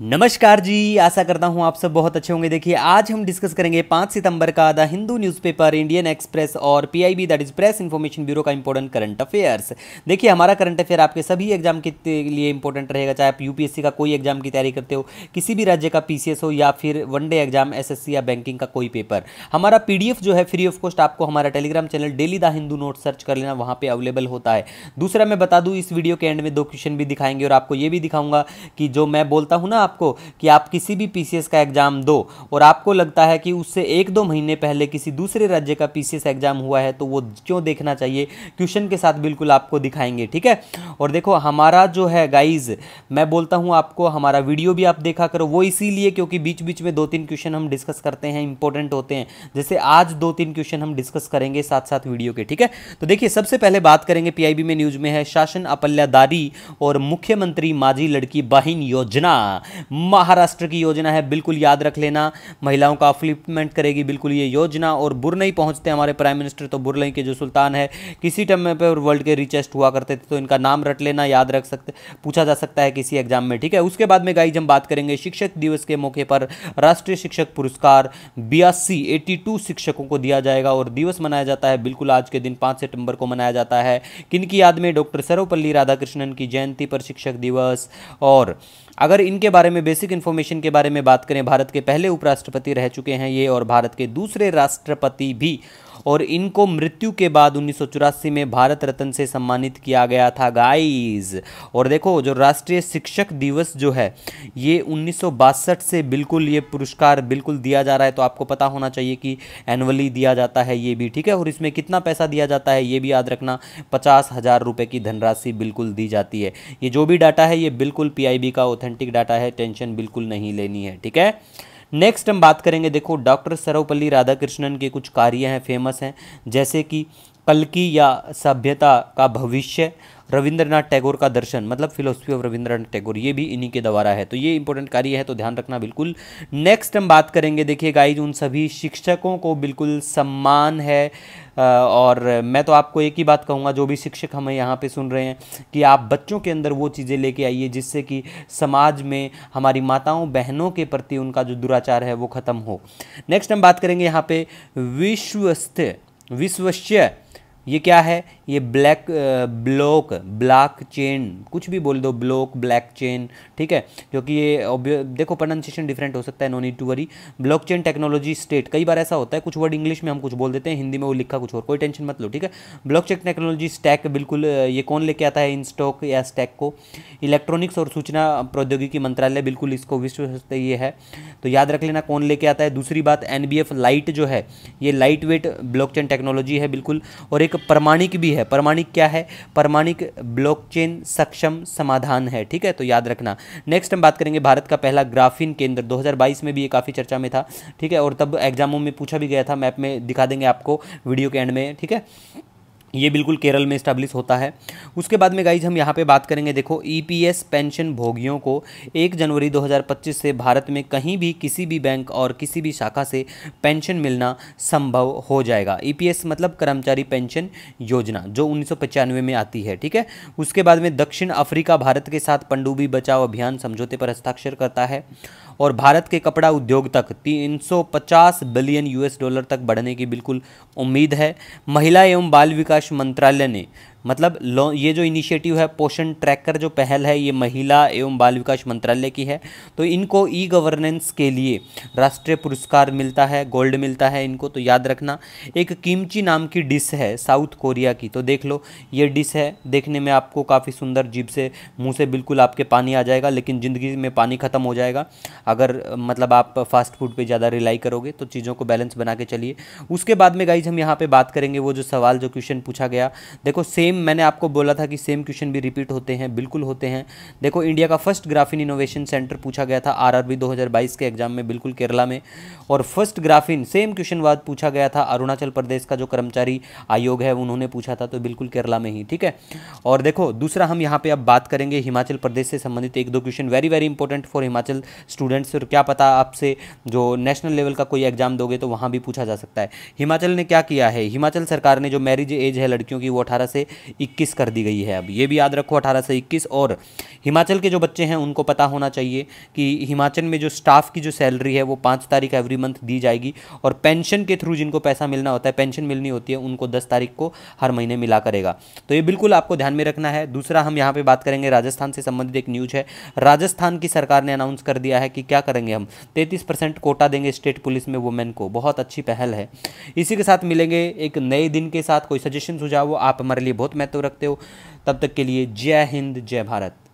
नमस्कार जी आशा करता हूँ आप सब बहुत अच्छे होंगे देखिए आज हम डिस्कस करेंगे पाँच सितंबर का the Hindu newspaper Indian Express और PIB that is press information bureau का इंपॉर्टेंट करंट अफेयर्स देखिए हमारा करंट अफेयर आपके सभी एग्जाम के लिए इंपॉर्टेंट रहेगा चाहे आप यूपीएससी का कोई एग्जाम की तैयारी करते हो किसी भी राज्य का पी हो या फिर वन डे एग्जाम एस या बैंकिंग का कोई पेपर हमारा पी जो है फ्री ऑफ कॉस्ट आपको हमारा telegram channel daily the Hindu note search कर लेना वहाँ पर अवेलेबल होता है दूसरा मैं बता दूँ इस वीडियो के एंड में दो क्वेश्चन भी दिखाएंगे और आपको ये भी दिखाऊंगा कि जो मैं बोलता हूँ ना आपको कि आप किसी भी पी का एग्ज़ाम दो और आपको लगता है कि उससे एक दो महीने पहले किसी दूसरे राज्य का पी एग्ज़ाम हुआ है तो वो क्यों देखना चाहिए क्वेश्चन के साथ बिल्कुल आपको दिखाएंगे ठीक है और देखो हमारा जो है गाइज मैं बोलता हूँ आपको हमारा वीडियो भी आप देखा करो वो इसीलिए क्योंकि बीच बीच में दो तीन क्वेश्चन हम डिस्कस करते हैं इंपॉर्टेंट होते हैं जैसे आज दो तीन क्वेश्चन हम डिस्कस करेंगे साथ साथ वीडियो के ठीक है तो देखिए सबसे पहले बात करेंगे पीआईबी में न्यूज में है शासन अपल्यादारी और मुख्यमंत्री माजी लड़की बाहिन योजना महाराष्ट्र की योजना है बिल्कुल याद रख लेना महिलाओं का अफ्लिपमेंट करेगी बिल्कुल ये योजना और बुरनई पहुंचते हमारे प्राइम मिनिस्टर तो बुरनई के जो सुल्तान है किसी टाइम पर वर्ल्ड के रिचेस्ट हुआ करते थे तो इनका नाम रट लेना याद रख सकते पूछा जा सकता है किसी एग्जाम में ठीक है उसके बाद में गाइज हम बात करेंगे शिक्षक दिवस के मौके पर राष्ट्रीय शिक्षक पुरस्कार बियासी एटी शिक्षकों को दिया जाएगा और दिवस मनाया जाता है बिल्कुल आज के दिन पाँच सितंबर को मनाया जाता है किन की याद में डॉक्टर सर्वपल्ली राधाकृष्णन की जयंती पर शिक्षक दिवस और अगर इनके बारे में बेसिक इन्फॉर्मेशन के बारे में बात करें भारत के पहले उपराष्ट्रपति रह चुके हैं ये और भारत के दूसरे राष्ट्रपति भी और इनको मृत्यु के बाद उन्नीस में भारत रत्न से सम्मानित किया गया था गाइज और देखो जो राष्ट्रीय शिक्षक दिवस जो है ये उन्नीस से बिल्कुल ये पुरस्कार बिल्कुल दिया जा रहा है तो आपको पता होना चाहिए कि एनुअली दिया जाता है ये भी ठीक है और इसमें कितना पैसा दिया जाता है ये भी याद रखना पचास हज़ार रुपये की धनराशि बिल्कुल दी जाती है ये जो भी डाटा है ये बिल्कुल पीआईबी का ऑथेंटिक डाटा है टेंशन बिल्कुल नहीं लेनी है ठीक है नेक्स्ट हम बात करेंगे देखो डॉक्टर सर्वपल्ली राधाकृष्णन के कुछ कार्य हैं फेमस हैं जैसे कि कलकी या सभ्यता का भविष्य रविंद्रनाथ टैगोर का दर्शन मतलब फिलोसफी ऑफ रविंद्रनाथ टैगोर ये भी इन्हीं के द्वारा है तो ये इंपॉर्टेंट कार्य है तो ध्यान रखना बिल्कुल नेक्स्ट हम बात करेंगे देखिए गाइज उन सभी शिक्षकों को बिल्कुल सम्मान है और मैं तो आपको एक ही बात कहूँगा जो भी शिक्षक हमें यहाँ पे सुन रहे हैं कि आप बच्चों के अंदर वो चीज़ें लेके आइए जिससे कि समाज में हमारी माताओं बहनों के प्रति उनका जो दुराचार है वो ख़त्म हो नेक्स्ट हम बात करेंगे यहाँ पे विश्वस्त विश्वस्य ये क्या है ये ब्लैक ब्लॉक ब्लैक चेन कुछ भी बोल दो ब्लॉक ब्लैक चेन ठीक है जो कि ये देखो प्रोनाउंसिएशन डिफरेंट हो सकता है no need to worry blockchain technology state कई बार ऐसा होता है कुछ वर्ड इंग्लिश में हम कुछ बोल देते हैं हिंदी में वो लिखा कुछ और कोई टेंशन मत लो ठीक है ब्लॉक चेन टेक्नोलॉजी स्टैक बिल्कुल ये कौन लेके आता है इन स्टॉक या स्टैक को इलेक्ट्रॉनिक्स और सूचना प्रौद्योगिकी मंत्रालय बिल्कुल इसको विश्व स्तरीय है तो याद रख लेना कौन लेके आता है दूसरी बात एन लाइट जो है ये lightweight blockchain technology है बिल्कुल और एक प्रमाणिक भी है प्रमाणिक क्या है प्रमाणिक ब्लॉकचेन सक्षम समाधान है ठीक है तो याद रखना नेक्स्ट हम बात करेंगे भारत का पहला ग्राफिन केंद्र 2022 में भी ये काफ़ी चर्चा में था ठीक है और तब एग्जामों में पूछा भी गया था मैप में दिखा देंगे आपको वीडियो के एंड में ठीक है ये बिल्कुल केरल में इस्टेब्लिश होता है उसके बाद में गाइज हम यहाँ पे बात करेंगे देखो ईपीएस e पेंशन भोगियों को 1 जनवरी 2025 से भारत में कहीं भी किसी भी बैंक और किसी भी शाखा से पेंशन मिलना संभव हो जाएगा ईपीएस e मतलब कर्मचारी पेंशन योजना जो उन्नीस में आती है ठीक है उसके बाद में दक्षिण अफ्रीका भारत के साथ पंडुबी बचाव अभियान समझौते पर हस्ताक्षर करता है और भारत के कपड़ा उद्योग तक 350 बिलियन यूएस डॉलर तक बढ़ने की बिल्कुल उम्मीद है महिला एवं बाल विकास मंत्रालय ने मतलब ये जो इनिशिएटिव है पोषण ट्रैकर जो पहल है ये महिला एवं बाल विकास मंत्रालय की है तो इनको ई गवर्नेंस के लिए राष्ट्रीय पुरस्कार मिलता है गोल्ड मिलता है इनको तो याद रखना एक कीमची नाम की डिश है साउथ कोरिया की तो देख लो ये डिश है देखने में आपको काफ़ी सुंदर जीप से मुँह से बिल्कुल आपके पानी आ जाएगा लेकिन ज़िंदगी में पानी ख़त्म हो जाएगा अगर मतलब आप फास्ट फूड पर ज़्यादा रिलाई करोगे तो चीज़ों को बैलेंस बना के चलिए उसके बाद में गाइज हम यहाँ पर बात करेंगे वो जो सवाल जो क्वेश्चन पूछा गया देखो सेम सेम मैंने आपको बोला था कि सेम क्वेश्चन भी रिपीट होते हैं बिल्कुल होते हैं देखो इंडिया का फर्स्ट ग्राफिन इनोवेशन सेंटर पूछा गया था आरआरबी 2022 के एग्जाम में बिल्कुल केरला में और फर्स्ट ग्राफिन सेम क्वेश्चन बाद पूछा गया था अरुणाचल प्रदेश का जो कर्मचारी आयोग है उन्होंने पूछा था तो बिल्कुल केरला में ही ठीक है और देखो दूसरा हम यहाँ पर अब बात करेंगे हिमाचल प्रदेश से संबंधित एक दो question very very important for Himachal students और क्या पता आपसे जो नेशनल लेवल का कोई एग्जाम दोगे तो वहाँ भी पूछा जा सकता है हिमाचल ने क्या किया है हिमाचल सरकार ने जो मैरिज एज है लड़कियों की वो अठारह से इक्कीस कर दी गई है अब ये भी याद रखो अठारह से इक्कीस और हिमाचल के जो बच्चे हैं उनको पता होना चाहिए कि हिमाचल में जो स्टाफ की जो सैलरी है वो पाँच तारीख एवरी मंथ दी जाएगी और पेंशन के थ्रू जिनको पैसा मिलना होता है पेंशन मिलनी होती है उनको दस तारीख को हर महीने मिला करेगा तो ये बिल्कुल आपको ध्यान में रखना है दूसरा हम यहाँ पर बात करेंगे राजस्थान से संबंधित एक न्यूज है राजस्थान की सरकार ने अनाउंस कर दिया है कि क्या करेंगे हम तैतीस कोटा देंगे स्टेट पुलिस में वुमेन को बहुत अच्छी पहल है इसी के साथ मिलेंगे एक नए दिन के साथ कोई सजेशन सुझाव आप हमारे लिए बहुत बहुत महत्व रखते हो तब तक के लिए जय हिंद जय भारत